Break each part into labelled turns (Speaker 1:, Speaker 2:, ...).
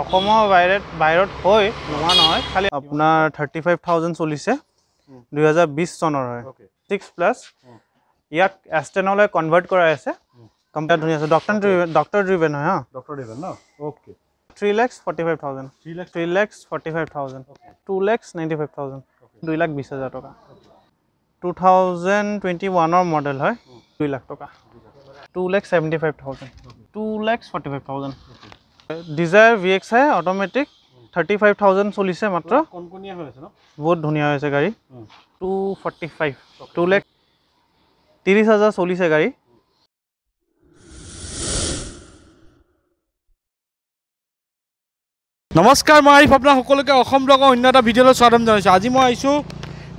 Speaker 1: অসমৰ বাইৰে বাহিৰত হৈ নোহোৱা নহয় খালি আপোনাৰ থাৰ্টি ফাইভ থাউজেণ্ড চলিছে দুহেজাৰ বিছ চনৰ হয় ছিক্স প্লাছ ইয়াক এষ্টেনলৈ কনভাৰ্ট কৰাই আছে কম্পিউটাৰ ধুনীয়া আছে ডক্টৰ ড্ৰিভেন ডক্টৰ ড্ৰিভেন হয় ডক্টৰ ড্ৰিভেন ন okay three lakhs forty five thousand three lakhs three lakhs forty five thousand two lakhs ninety five thousand দুই লাখ বিছ হাজাৰ টকা টু থাউজেণ্ড টুৱেণ্টি ওৱানৰ মডেল হয় দুই লাখ টকা two lakhs seventy five thousand two lakhs forty five thousand Dzire V X I automatic thirty five thousand চলিছে মাত্ৰ বহুত ধুনীয়া হৈছে গাড়ী টু ফৰ্টি ফাইভ টু লেখ ত্ৰিছ হাজাৰ চলিছে গাড়ী
Speaker 2: নমস্কাৰ মই আৰিফ আপোনাৰ সকলোকে অসম ব্লকৰ অন্য এটা ভিডিঅ'লৈ স্বাগতম জনাইছোঁ আজি মই আহিছোঁ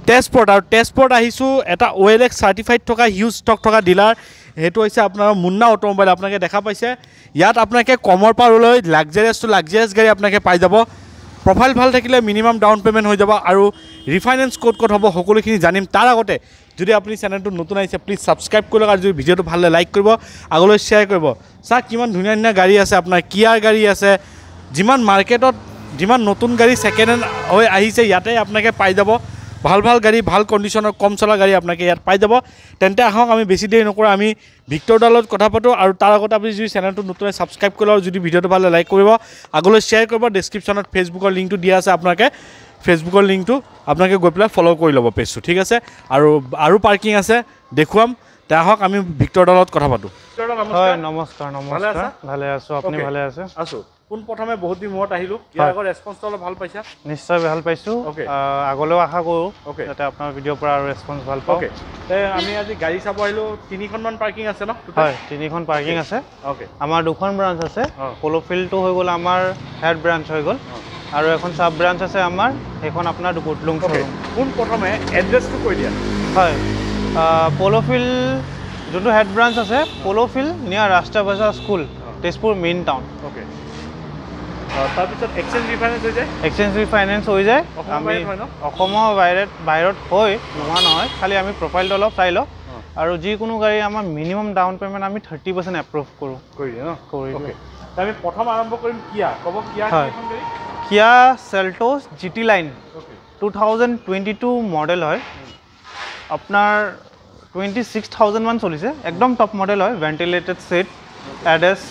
Speaker 2: তেজপুৰত আৰু তেজপুৰত আহিছোঁ এটা ৱেল এক্স চাৰ্টিফাইড থকা হিউজ ষ্টক থকা ডিলাৰ সেইটো হৈছে আপোনাৰ মুন্না অট'মোবাইল আপোনালোকে দেখা পাইছে ইয়াত আপোনালোকে কমৰ পৰা পাৰলৈ লাগজাৰিয়াছ টু লাগজাৰিয়াছ গাড়ী আপোনালোকে পাই যাব প্ৰফাইল ভাল থাকিলে মিনিমাম ডাউন পে'মেণ্ট হৈ যাব আৰু ৰিফাইনেন্স ক'ত ক'ত হ'ব সকলোখিনি জানিম তাৰ আগতে যদি আপুনি চেনেলটো নতুন আহিছে প্লিজ ছাবস্ক্ৰাইব কৰি লওক আৰু যদি ভিডিঅ'টো ভালে লাইক কৰিব আগলৈ শ্বেয়াৰ কৰিব চাওক কিমান ধুনীয়া ধুনীয়া গাড়ী আছে আপোনাৰ কিয়াৰ গাড়ী আছে যিমান মাৰ্কেটত যিমান নতুন গাড়ী ছেকেণ্ড হেণ্ড হৈ আহিছে ইয়াতে আপোনালোকে পাই যাব ভাল ভাল গাড়ী ভাল কণ্ডিশ্যনৰ কম চলা গাড়ী আপোনালোকে ইয়াত পাই যাব তেন্তে আহক আমি বেছি দেৰি নকৰোঁ আমি ভিক্টৰ ভিক্টৰডালত কথা পাতোঁ আৰু তাৰ আগতে আপুনি যদি চেনেলটো নতুন ছাবস্ক্ৰাইব কৰিব আৰু যদি ভিডিঅ'টো ভালে লাইক কৰিব আগলৈ শ্বেয়াৰ কৰিব ডেছক্ৰিপশ্যনত ফেচবুকৰ লিংকটো দিয়া আছে আপোনালোকে ফেচবুকৰ লিংকটো আপোনালোকে গৈ পেলাই ফ'ল' কৰি ল'ব পেজটো ঠিক আছে আৰু আৰু পাৰ্কিং আছে দেখুৱাম তে আহক আমি ভিক্টৰ ভিক্টৰডালত কথা পাতোঁ হয় নমস্কাৰ নমস্কাৰ
Speaker 1: ভালে আছোঁ আপুনি ভালে আছে আছোঁ
Speaker 2: পোনপ্ৰথমে বহুত দিন মূৰত আহিলোঁ ইয়াৰ আগত ৰেছপঞ্চটো অলপ ভাল পাইছা
Speaker 1: নিশ্চয় ভাল পাইছোঁ আগলৈও আশা কৰোঁ যাতে আপোনাৰ ভিডিঅ'ৰ পৰা আৰু ৰেছপঞ্চ ভাল পাওঁ
Speaker 2: তে আমি আজি গাড়ী চাব আহিলোঁ তিনিখনমান পাৰ্কিং আছে ন
Speaker 1: হয় তিনিখন পাৰ্কিং আছে অ'কে আমাৰ দুখন ব্ৰাঞ্চ আছে পল'ফিল্ডটো oh। হৈ গ'ল আমাৰ হেড ব্ৰাঞ্চ হৈ গ'ল oh। আৰু এখন চাব ব্ৰাঞ্চ আছে আমাৰ সেইখন আপোনাৰ দুগুটলুং পোনপ্ৰথমে এড্ৰেছটো কৈ দিয়া হয় পল'ফিল্ড যোনটো হেড ব্ৰাঞ্চ আছে ফিল্ড নিয়া ৰাষ্ট্ৰীয় বজাৰ school Tezpur main town okay exchange refinance হৈ যায় আমি অসমৰ বাহিৰত বাহিৰত হৈ নোহোৱা নহয় খালি আমি প্ৰফাইলটো অলপ চাই লওঁ আৰু যিকোনো গাড়ী আমাৰ মিনিমাম ডাউন পে'মেণ্ট আমি থাৰ্টি পাৰ্চেণ্ট এপ্ৰুভ কৰোঁ আমি প্ৰথম আৰম্ভ কৰিম কিয়া ক'ব কিয়া হয় Kia Seltos G T line two thousand twenty two model হয় আপোনাৰ টুৱেণ্টি ছিক্স থাউজেণ্ডমান চলিছে একদম টপ মডেল হয় ভেণ্টিলেটেড ছিট এড্ৰেছ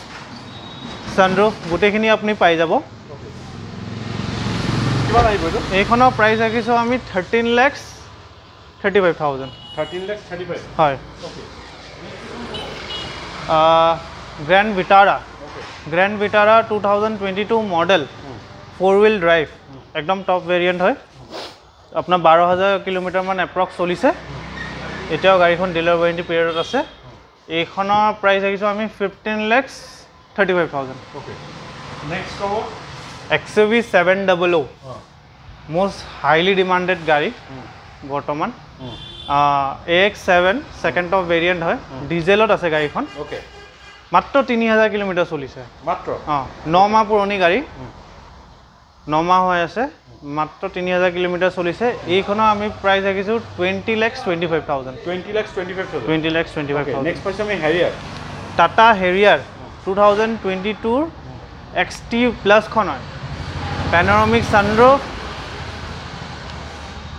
Speaker 1: সানরুফ গোটেখিনি আপনি পাই যাব এইখানের প্রাইস রাখিস আমি thirteen lakhs thirty five thousand হয় Grand Vitara Grand Vitara two thousand twenty two model four wheel drive একদম টপ ভেরিয়েন্ট হয় আপনার বারো হাজার কিলোমিটার মান এপ্রক্স চলিছে এটাও গাড়ি ডিলার ওয়ারেন্টি পিরিয়ড আছে এইখানের প্রাইস রাখিস আমি fifteen lakhs thirty five thousand
Speaker 2: next
Speaker 1: X V seven double O most highly demanded गाड़ी बर्तमान A X seven second top variant है डिजेल गाड़ी ओके मात्र तीन हजार किलोमिटार चलिसे मात्र न माह पुरनी गाड़ी न माह हो मात्र तीन हजार किलोमिटार चलिसे यूर आम प्राइस रखी twenty lakhs twenty five thousand twenty lakhs twenty five twenty lakhs twenty five next piece Harrier Tata Harrier 2022 XT Plus panoramic sunroof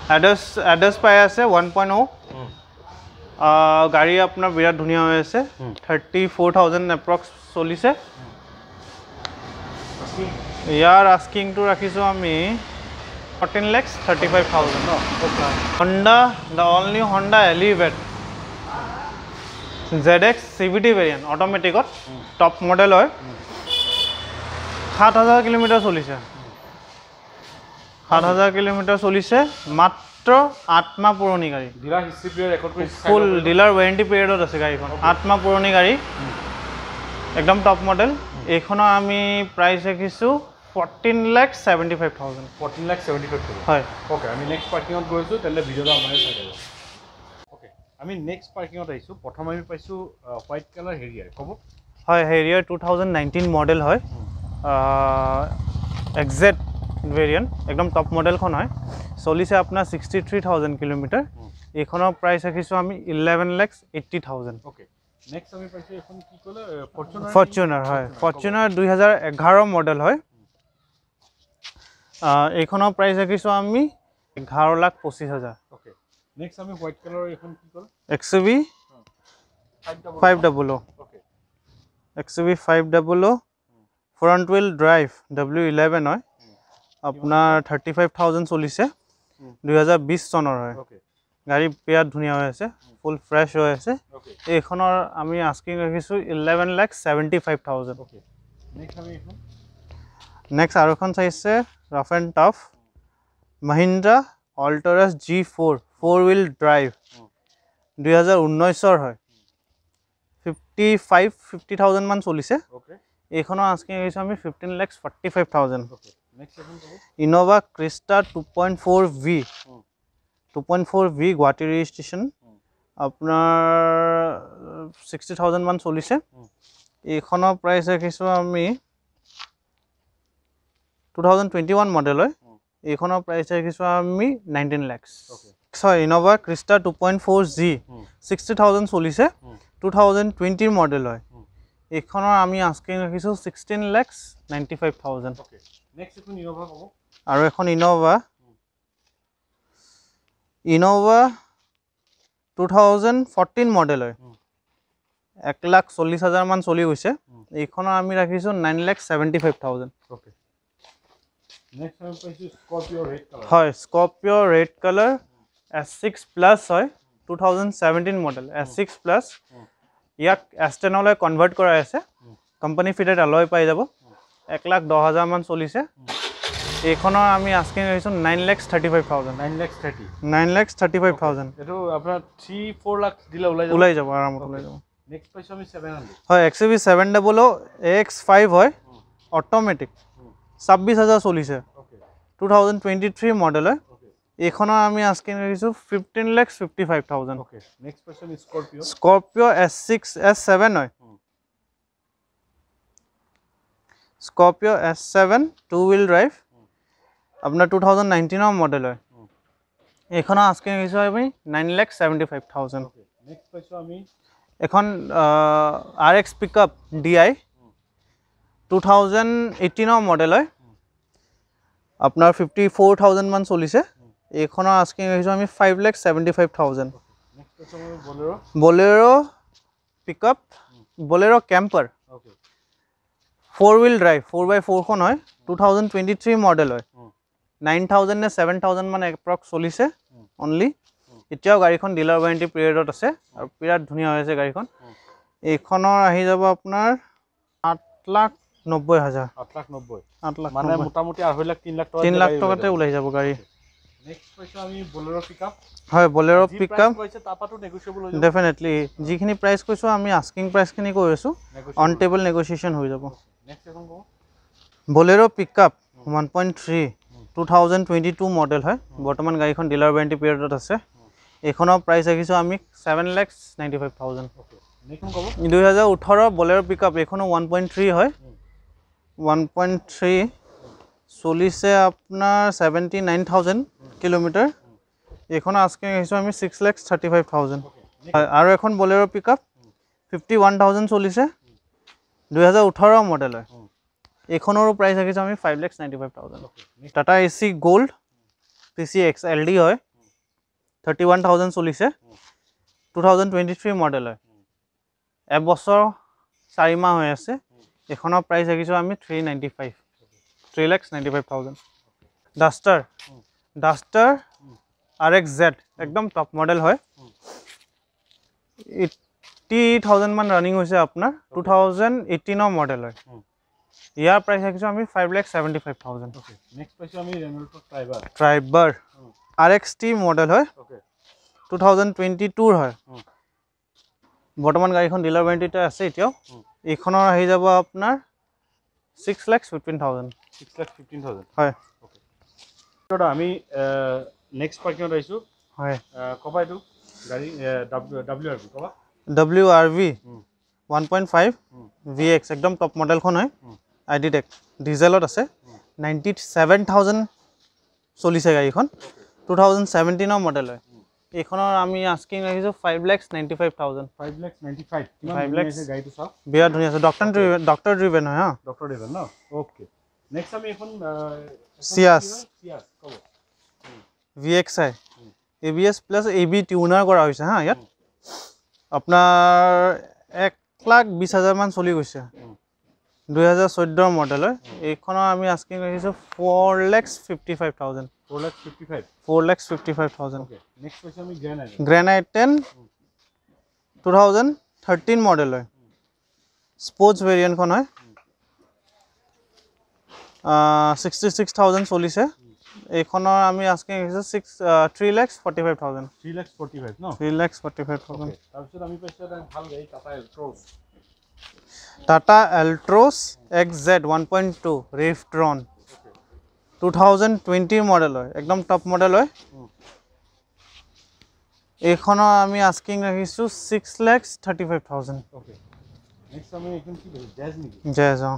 Speaker 1: address address 1.0 gari apnar birat dhuniya 34000 approx solise yaar asking to rakhiso ami 14 lakhs 35000 no honda the only honda elevate ZX CVT variant, automatic or mm. top model or mm. 8000 km solisha. 8000 km solisha, matro Atma Puroni gari.
Speaker 2: Dealer history period record is full.
Speaker 1: Dealer warranty period or desi Atma Puroni gari. Ekdam top model. Ekhono ami price 14 lakh 75 thousand. 14 lakh 75 thousand. Okay, I mean next part ki on goisu. Tell the video da amaye আমি
Speaker 2: next পাৰ্কিঙত আহিছোঁ প্ৰথম
Speaker 1: আমি পাইছোঁ white
Speaker 2: colour হেৰিয়াৰ ক'ব
Speaker 1: হয় Harrier two thousand nineteen model হয় একজেক্ট ভেৰিয়েণ্ট একদম টপ মডেলখন হয় চলিছে আপোনাৰ ছিক্সটি থ্ৰী থাউজেণ্ড কিলোমিটাৰ এইখনৰ প্ৰাইচ ৰাখিছোঁ আমি eleven lakhs eighty thousand okay next আমি
Speaker 2: পাইছোঁ এইখন কি ক'লে ফৰ্চুনাৰ ফৰ্চুনাৰ হয়
Speaker 1: ফৰ্চুনাৰ দুহেজাৰ এঘাৰ মডেল হয় এইখনৰ প্ৰাইচ ৰাখিছোঁ আমি এঘাৰ লাখ পঁচিছ হাজাৰ
Speaker 2: নেক্সট আমি হোয়াইট কালার এখন কি কল
Speaker 1: XUV 500 okay XUV 500 front wheel drive W11 হয় hmm. আপনার 35000 চলিছে 2020 hmm. সনের হয় ওকে গাড়ি পেয়া ধুনিয়া আছে ফুল ফ্রেশ হয় আছে ওকে আমি আস্কিং রাখিছো 11 লাখ 75000 ওকে নেক্সট আমি এখন চাইছে rough and tough Mahindra Alturas G4 four wheel drive দুহেজাৰ ঊনৈছৰ হয় ফিফটি ফাইভ ফিফটি থাউজেণ্ডমান চলিছে এইখনৰ আস্কিং আহিছে আমি fifteen lakhs forty five thousand Innova Crysta two point four V two point four V Guwahati registration আপোনাৰ ছিক্সটি থাউজেণ্ড মান চলিছে এইখনৰ প্ৰাইচ ৰাখিছোঁ আমি টু থাউজেণ্ড টুৱেণ্টি ওৱান মডেলৰ এইখনৰ প্ৰাইচ ৰাখিছোঁ আমি nineteen lakhs sorry Innova Crysta two point four G sixty thousand চলিছে টু থাউজেণ্ড টুৱেণ্টিৰ মডেল হয় hmm. এইখনৰ আমি আস্কিং ৰাখিছোঁ sixteen lakhs ninety five thousand আৰু এখন Innova Innova two thousand fourteen model হয় hmm. এক লাখ চল্লিছ হাজাৰ মান চলি গৈছে hmm. এইখনৰ আমি ৰাখিছোঁ nine lakh seventy five thousand হয় Scorpio' red colour S six plus হয় two thousand seventeen model S six plus ইয়াক এছ টেনলৈ কনভাৰ্ট কৰাই আছে কোম্পানী ফিটেড আলৈ পাই যাব oh. এক লাখ দহ হাজাৰমান চলিছে oh. এইখনৰ আমি আস্কিং ৰাখিছোঁ nine lakhs thirty five thousand nine lakhs thirty nine lakhs thirty five thousand
Speaker 2: এইটো আপোনাৰ থ্ৰী ফ'ৰ লাখ দিলে ওলাই ওলাই যাব আৰামত ওলাই যাব নেক্সট পাইছোঁ আমি
Speaker 1: ছেভেন হয় X EV seven double O X five হয় অট'মেটিক oh. ছাব্বিছ হাজাৰ চলিছে two thousand twenty three model হয় এইখনৰ আমি আজকে ৰাখিছোঁ fifteen lakh fifty five thousand
Speaker 2: পাইছোঁ
Speaker 1: Scorpio' S six S seven হয় Scorpio' S seven two wheel drive আপোনাৰ টু থাউজেণ্ড নাইনটিনৰ মডেল হয় hmm। এইখনৰ আজকে ৰাখিছোঁ আমি nine lakh seventy five thousand next পাইছোঁ আমি এখন R X pick up D I two thousand এইটিনৰ মডেল হয় hmm। আপোনাৰ ফিফটি ফ'ৰ থাউজেণ্ডমান চলিছে এইখনৰ আস্কিং ৰাখিছোঁ আমি five lakh seventy five thousand Bolero' pick up Bolero' camper four wheel drive four by ফ'ৰখন হয় two thousand twenty three model হয় নাইন hmm। থাউজেণ্ড নে ছেভেন থাউজেণ্ড মানে এপ্ৰক্স চলিছে অনলি hmm। hmm। এতিয়াও গাড়ীখন ডিলাৰ ৱাৰেণ্টি পিৰিয়ডত আছে আৰু বিৰাট ধুনীয়া হৈ আছে গাড়ীখন এইখনৰ আহি যাব আপোনাৰ আঠ লাখ নব্বৈ হাজাৰ আঠ লাখ নব্বৈ আঠ লাখ মানে
Speaker 2: মোটামুটি আঢ়ৈ লাখ তিনি লাখ তিনি লাখ টকাতে
Speaker 1: ওলাই যাব গাড়ী ডেফিনেটলি যিখিনি প্ৰাইচ কৈছোঁ আমি আস্কিং প্ৰাইচখিনি কৈ আছোঁ অন টেবল নেগচিয়েশ্যন হৈ যাব Bolero' pick up one point three two thousand twenty two model হয় বৰ্তমান গাড়ীখন ডিলাৰ ৱাৰেণ্টি পিৰিয়ডত আছে এইখনৰ প্ৰাইচ ৰাখিছোঁ আমি seven lakhs ninety five thousand দুই হাজাৰ ওঠৰ বলেৰ' পিক আপ এইখনো ওৱান পইণ্ট থ্ৰী হয় ওৱান পইণ্ট থ্ৰী চলিছে আপোনাৰ ছেভেণ্টি নাইন থাউজেণ্ড কিলোমিটার এখন আজকে আছো আমি 6 লাখ 35000 আর এখন বলেরো পিকআপ 51000 চলিছে 2018 মডেল হয় এখনর প্রাইস আছে আমি 5 lakh 95000 Tata Ace gold PC X LD হয় 31000 চলিছে 2023 মডেল হয় এব বছর 4 মাস হয়ে আছে এখনর প্রাইস আছে আমি 395 3 lakh 95000 Duster Duster R X Z একদম টপ মডেল হয় এইটি থাউজেন্ড মান রানিং হয়েছে আপনার টু থাউজেন্ড এইটিনও মডেল হয় ইয়ার প্রাইস রাখিছো আমি five lakh seventy five thousand next পাইছো আমি Triber Triber R X T model হয় টু থাউজেন্ড টুয়েন্টি টুর হয় বর্তমান গাড়িখন ডিলার ওয়ারেন্টিতে আছে এতিয়াও এইখনৰ আহি যাব আপনাৰ six lakh fifteen thousand six lakh
Speaker 2: fifteen thousand হয়
Speaker 1: দাদা আমি নেক্সট পাৰ্কিঙত আহিছোঁ হয়
Speaker 2: ক'বা এইটো গাড়ী ডাব্লিউ আৰ ভি ক'বা
Speaker 1: W R V one point five V X একদম টপ মডেলখন হয় আই ডি টেক ডিজেলত আছে নাইণ্টি ছেভেন থাউজেণ্ড চলিছে গাড়ীখন টু থাউজেণ্ড ছেভেণ্টিনৰ মডেল হয় এইখনৰ আমি আস্কিং ৰাখিছোঁ five lakhs ninety five thousand five lakhs ninety five five lakhs গাড়ীটো চাওক বিৰাট ধুনীয়া আছে ডক্টৰ ড্ৰিভেন ডক্টৰ ড্ৰিভেন হয় ডক্টৰ ড্ৰিভেন ন
Speaker 2: অ'কে নেক্সট আমি এখন সিয়াস সিয়াস কব
Speaker 1: VX I ABS plus AB tuner করা হইছে হ্যাঁ ইয়াত আপনার এক লাখ বিশ হাজার মান চলি গৈছে দুই হাজার চৈধ্য মডেল হয় এইখন আমি আজকে রাখিছো four lakhs fifty five thousand four lakhs fifty five four lakhs fifty five thousand next পাইছো আমি granite granite ten two thousand thirteen model হয় স্পোর্টস ভেরিয়েন্ট খন হয় 66,000 চলিছে এইখনৰ আমি আজকে six three lakhs forty five thousand three lakhs forty five ন Tata Altroz X Z one point two Revotron two thousand টুৱেণ্টিৰ মডেল হয় একদম টপ মডেল হয় এইখনৰ আমি আস্কিং ৰাখিছোঁ six lakhs thirty five thousand জেজ অঁ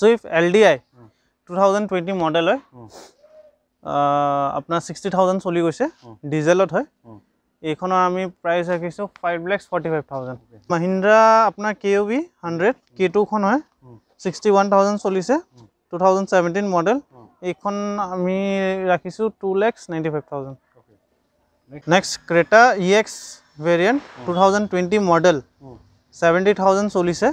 Speaker 1: Swift L D I two thousand twenty model হয় আপোনাৰ ছিক্সটি থাউজেণ্ড চলি গৈছে ডিজেলত হয় এইখনৰ আমি প্ৰাইচ ৰাখিছোঁ five lakhs forty five thousand Mahindra আপোনাৰ K O' B hundred K টুখন হয় ছিক্সটি ওৱান থাউজেণ্ড চলিছে টু থাউজেণ্ড ছেভেণ্টিন মডেল এইখন আমি ৰাখিছোঁ two lakhs ninety five thousand next Creta E X variant two thousand twenty model seventy thousand চলিছে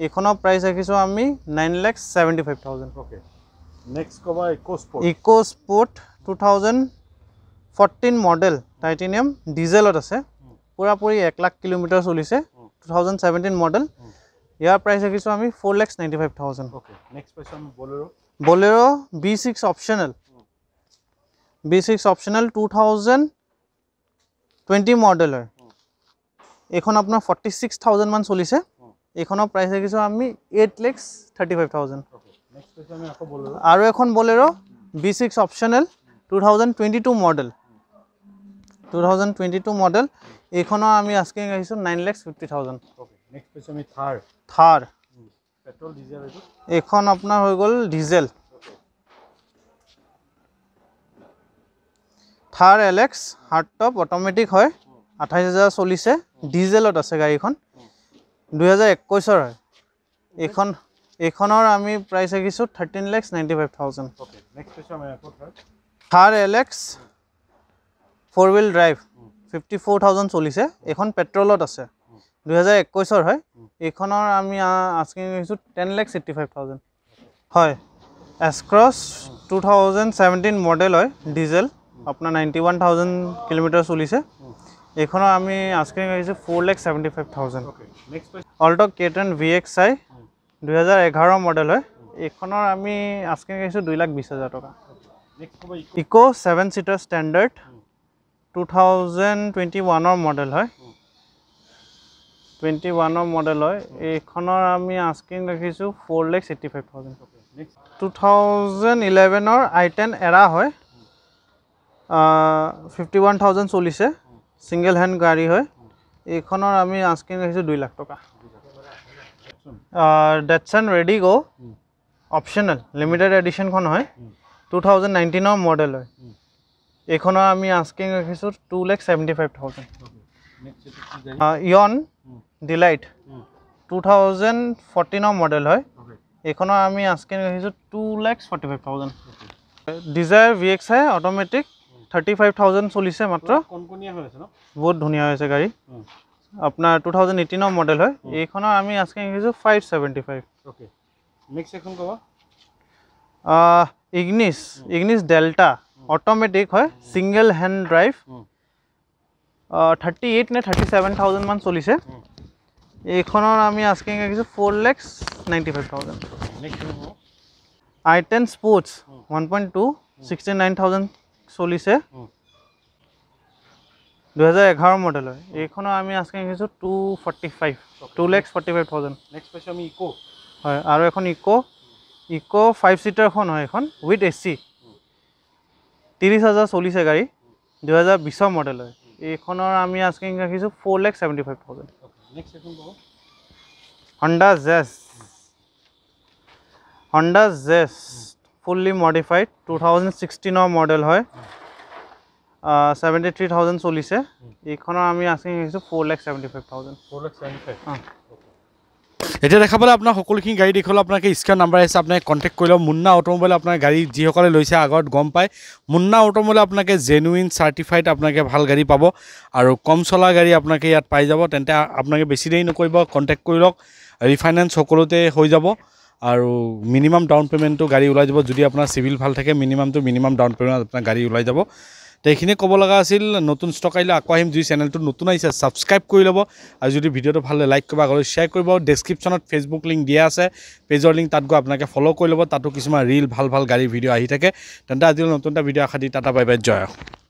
Speaker 1: এইখনৰ price ৰাখিছোঁ আমি nine lakh seventy five thousand okay next ক'বা EcoSport EcoSport two thousand fourteen model titanium ডিজেলত আছে পূৰা পূৰি এক lakh kilometre চলিছে টু থাউজেণ্ড ছেভেণ্টিন মডেল ইয়াৰ প্ৰাইচ ৰাখিছোঁ আমি four lakh ninety five thousand okay next পাইছোঁ Bolero' Bolero' B six optional B six optional two thousand twenty মডেলৰ এইখন আপোনাৰ ফৰ্টি ছিক্স থাউজেণ্ডমান চলিছে এইখনৰ প্ৰাইচ ৰাখিছোঁ আমি eight lakhs thirty five thousand আৰু এখন Bolero' B six optional two thousand twenty two model two thousand twenty two model এইখনৰ আমি আজকিং ৰাখিছোঁ nine lakhs fifty thousand next এইখন আপোনাৰ হৈ গ'ল diesel Thar LX hard top automatic হয় আঠাইছ হাজাৰ চলিছে ডিজেলত আছে গাড়ীখন দুহেজাৰ একৈছৰ হয় এইখন এইখনৰ আমি প্ৰাইচ ৰাখিছোঁ thirteen lakhs ninety five thousand Thar L X four wheel drive fifty four thousand চলিছে এইখন পেট্ৰলত আছে দুহেজাৰ একৈছৰ হয় এইখনৰ আমি আজকিং ৰাখিছোঁ ten lakhs eighty five thousand হয় S Cross two thousand seventeen model হয় ডিজেল আপোনাৰ নাইণ্টি ওৱান থাউজেণ্ড কিলোমিটাৰ চলিছে এইখনো আমি আজকে আহিছোঁ four lakh seventy five thousand Alto' K ten V X I দুহেজাৰ এঘাৰ মডেল হয় এইখনৰ আমি আজকে আহিছোঁ দুই লাখ বিছ হাজাৰ টকা Eco' seven seater standard two thousand twenty ওৱানৰ মডেল হয় টুৱেণ্টি ওৱানৰ মডেল হয় এইখনৰ আমি আজকে ৰাখিছোঁ four lakh eighty five thousand two thousand ইলেভেনৰ আই টেন এৰা হয় ফিফটি ওৱান থাউজেণ্ড চলিছে ছিংগল হেণ্ড গাড়ী হয় এইখনৰ আমি আস্কিং ৰাখিছোঁ দুই লাখ টকা Datsun redi go' optional limited এডিশ্যনখন হয় টু থাউজেণ্ড নাইণ্টিনৰ মডেল হয় এইখনৰ আমি আস্কিং ৰাখিছোঁ two lakh seventy five thousand Eon delight two thousand ফৰ্টিনৰ মডেল হয় এইখনৰ আমি আস্কিং ৰাখিছোঁ two lakh forty five thousand Dzire V X I automatic thirty five thousand চলিছে মাত্ৰ বহুত ধুনীয়া হৈছে গাড়ী আপোনাৰ টু থাউজেণ্ড এইটিনৰ মডেল হয় এইখনৰ আমি আজকে শিকিছোঁ ফাইভ চেভেণ্টি ফাইভ নেক্সট এখন ক'বা ইগনিছ ইগনিছ ডেল্টা অট'মেটিক হয় single hand drive thirty eight নে থাৰ্টি চেভেন থাউজেণ্ড মান চলিছে এইখনৰ আমি আজকে শিকিছোঁ four lakhs ninety five thousand I ten sports one point two sixty nine thousand চলিছে দুহেজাৰ এঘাৰ মডেল হয় এইখনো আমি আজকে ৰাখিছোঁ two forty five two lakhs forty five thousand next পাইছোঁ আমি ইক' হয় আৰু এখন ইক' ইক' ফাইভ চিটাৰখন হয় এখন উইথ এ চি ত্ৰিছ হাজাৰ চলিছে গাড়ী দুহেজাৰ বিছৰ মডেল হয় এইখনৰ আমি আজকে ৰাখিছোঁ four lakhs seventy five thousand next Honda Jazz Honda Jazz fully modified two thousand ছিক্সটিনৰ মডেল হয় ছেভেণ্টি থ্ৰী থাউজেণ্ড চলিছে এইখনৰ আমি আছে four lakh seventy five thousand four lakh seventy five
Speaker 2: এতিয়া দেখা পালে আপোনাৰ সকলোখিনি গাড়ী দেখিলে আপোনাকে স্কেন নাম্বাৰ আহিছে আপোনাক কণ্টেক্ট কৰি লওক মুন্না অট'মোবাইল আপোনাৰ গাড়ী যিসকলে লৈছে আগত গম পায় মুন্না অট'মোবাইল আপোনাকে জেনুইন চাৰ্টিফাইড আপোনালোকে ভাল গাড়ী পাব আৰু কম চলা গাড়ী আপোনালোকে ইয়াত পাই যাব তেন্তে আপোনালোকে বেছি দেৰি নকৰিব কণ্টেক্ট কৰি লওক ৰিফাইনেন্স সকলোতে হৈ যাব আৰু মিনিমাম ডাউন পে'মেণ্টটো গাড়ী ওলাই যাব যদি আপোনাৰ চিভিল ভাল থাকে মিনিমামটো মিনিমাম ডাউন পে'মেণ্ট আপোনাৰ গাড়ী ওলাই যাব তো এইখিনিয়ে ক'ব লগা আছিল নতুন ষ্টক আহিলে আকৌ আহিম যদি চেনেলটো নতুন আহিছে ছাবস্ক্ৰাইব কৰি ল'ব আৰু যদি ভিডিঅ'টো ভাল লাগে লাইক কৰিব আগলৈ শ্বেয়াৰ কৰিব ডেছক্ৰিপশ্যনত ফেচবুক লিংক দিয়া আছে পেজৰ লিংক তাত গৈ আপোনালোকে ফ'ল' কৰি ল'ব তাতো কিছুমান ৰিল ভাল ভাল গাড়ীৰ ভিডিঅ' আহি থাকে তেন্তে আজিলৈ নতুন এটা ভিডিঅ' আশা দি টাটা বাই বাই জয়